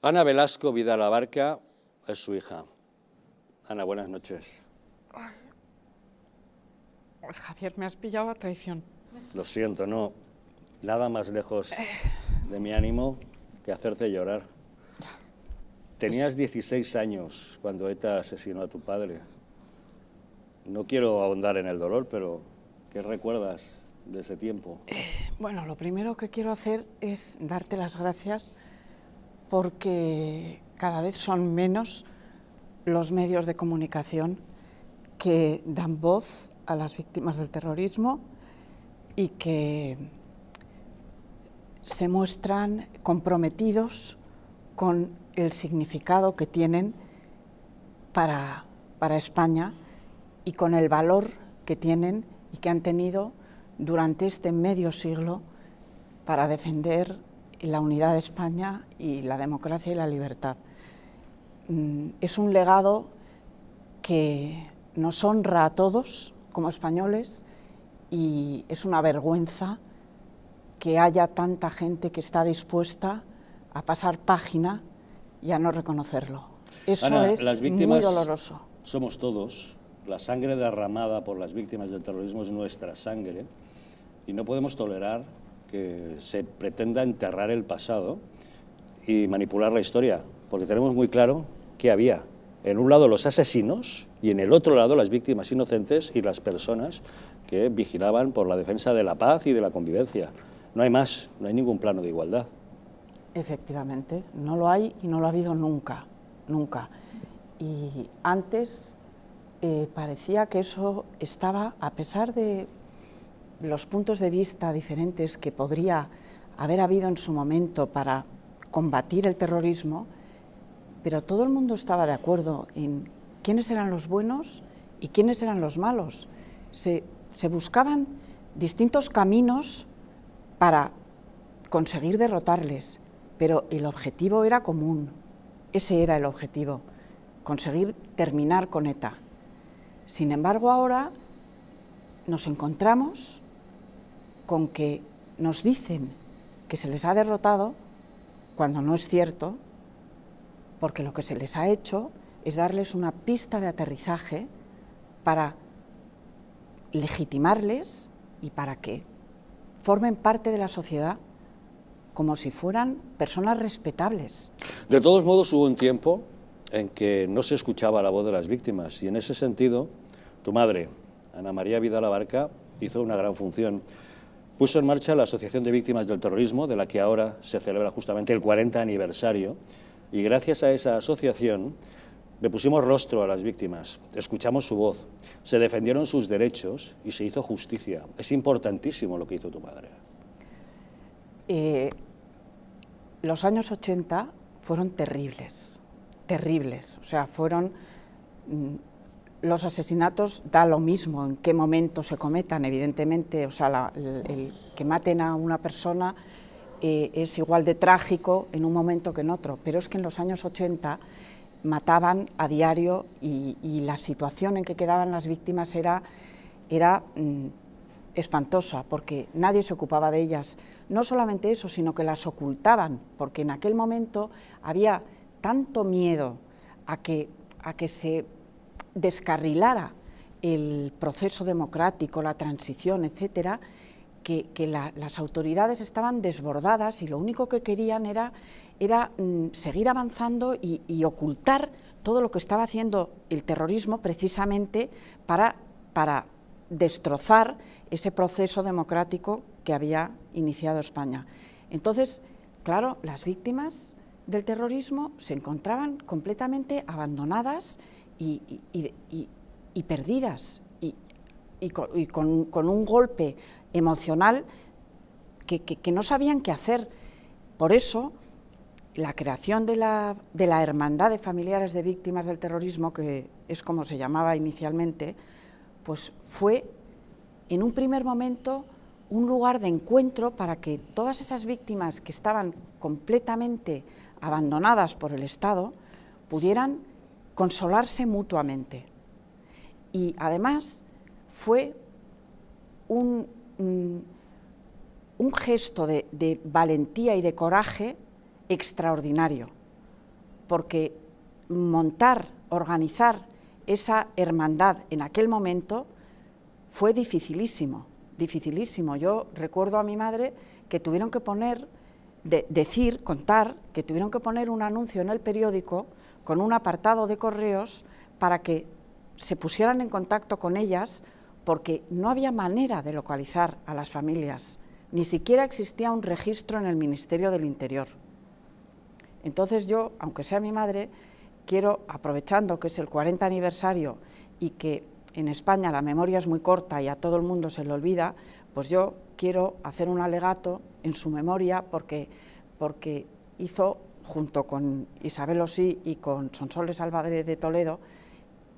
Ana Velasco Vidal Abarca es su hija. Ana, buenas noches. Javier, me has pillado a traición. Lo siento, no. Nada más lejos eh. de mi ánimo que hacerte llorar. Tenías 16 años cuando ETA asesinó a tu padre. No quiero ahondar en el dolor, pero ¿qué recuerdas de ese tiempo? Eh, bueno, lo primero que quiero hacer es darte las gracias porque cada vez son menos los medios de comunicación que dan voz a las víctimas del terrorismo y que se muestran comprometidos con el significado que tienen para, España y con el valor que tienen y que han tenido durante este medio siglo para defender la unidad de España y la democracia y la libertad. Mm, es un legado que nos honra a todos como españoles y es una vergüenza que haya tanta gente que está dispuesta a pasar página y a no reconocerlo. Eso es muy doloroso. Somos todos. La sangre derramada por las víctimas del terrorismo es nuestra sangre y no podemos tolerar que se pretenda enterrar el pasado y manipular la historia, porque tenemos muy claro que había en un lado los asesinos y en el otro lado las víctimas inocentes y las personas que vigilaban por la defensa de la paz y de la convivencia. No hay más, no hay ningún plano de igualdad. Efectivamente, no lo hay y no lo ha habido nunca, nunca. Y antes eh, parecía que eso estaba, a pesar de los puntos de vista diferentes que podría haber habido en su momento para combatir el terrorismo, pero todo el mundo estaba de acuerdo en quiénes eran los buenos y quiénes eran los malos. Se, buscaban distintos caminos para conseguir derrotarles, pero el objetivo era común. Ese era el objetivo, conseguir terminar con ETA. Sin embargo, ahora nos encontramos con que nos dicen que se les ha derrotado cuando no es cierto, porque lo que se les ha hecho es darles una pista de aterrizaje para legitimarles y para que formen parte de la sociedad como si fueran personas respetables. De todos modos, hubo un tiempo en que no se escuchaba la voz de las víctimas y en ese sentido, tu madre, Ana María Vidal hizo una gran función puso en marcha la Asociación de Víctimas del Terrorismo, de la que ahora se celebra justamente el 40 aniversario, y gracias a esa asociación le pusimos rostro a las víctimas, escuchamos su voz, se defendieron sus derechos y se hizo justicia. Es importantísimo lo que hizo tu madre. Eh, los años 80 fueron terribles, terribles, o sea, fueron mm, los asesinatos da lo mismo en qué momento se cometan, evidentemente, o sea, el, que maten a una persona eh, es igual de trágico en un momento que en otro, pero es que en los años 80 mataban a diario y, la situación en que quedaban las víctimas era, era mm, espantosa, porque nadie se ocupaba de ellas. No solamente eso, sino que las ocultaban, porque en aquel momento había tanto miedo a que, a que se descarrilara el proceso democrático, la transición, etcétera, que, las autoridades estaban desbordadas y lo único que querían era, mm, seguir avanzando y, ocultar todo lo que estaba haciendo el terrorismo precisamente para destrozar ese proceso democrático que había iniciado España. Entonces, claro, las víctimas del terrorismo se encontraban completamente abandonadas y, perdidas y, con, un golpe emocional que, no sabían qué hacer. Por eso, la creación de la, de la Hermandad de Familiares de Víctimas del Terrorismo, que es como se llamaba inicialmente, pues fue en un primer momento un lugar de encuentro para que todas esas víctimas que estaban completamente abandonadas por el Estado pudieran consolarse mutuamente. Y además fue mm, un, gesto de, de valentía y de coraje extraordinario, porque montar, organizar esa hermandad en aquel momento fue dificilísimo, dificilísimo. Yo recuerdo a mi madre que tuvieron que poner de decir, contar, que tuvieron que poner un anuncio en el periódico con un apartado de correos para que se pusieran en contacto con ellas porque no había manera de localizar a las familias, ni siquiera existía un registro en el Ministerio del Interior. Entonces yo, aunque sea mi madre, quiero, aprovechando que es el 40 aniversario y que en España la memoria es muy corta y a todo el mundo se le olvida, pues yo quiero hacer un alegato en su memoria porque, hizo, junto con Isabel Osí y con Sonsoles Alvarez de Toledo,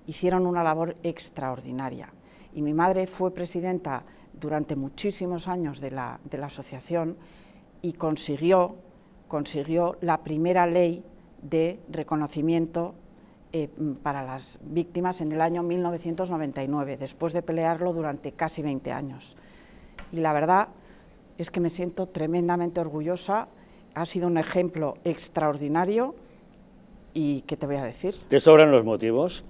hicieron una labor extraordinaria. Y mi madre fue presidenta durante muchísimos años de la, asociación y consiguió la primera ley de reconocimiento eh, mm, para las víctimas en el año 1999, después de pelearlo durante casi 20 años. Y la verdad es que me siento tremendamente orgullosa, ha sido un ejemplo extraordinario y ¿qué te voy a decir? ¿Te sobran los motivos?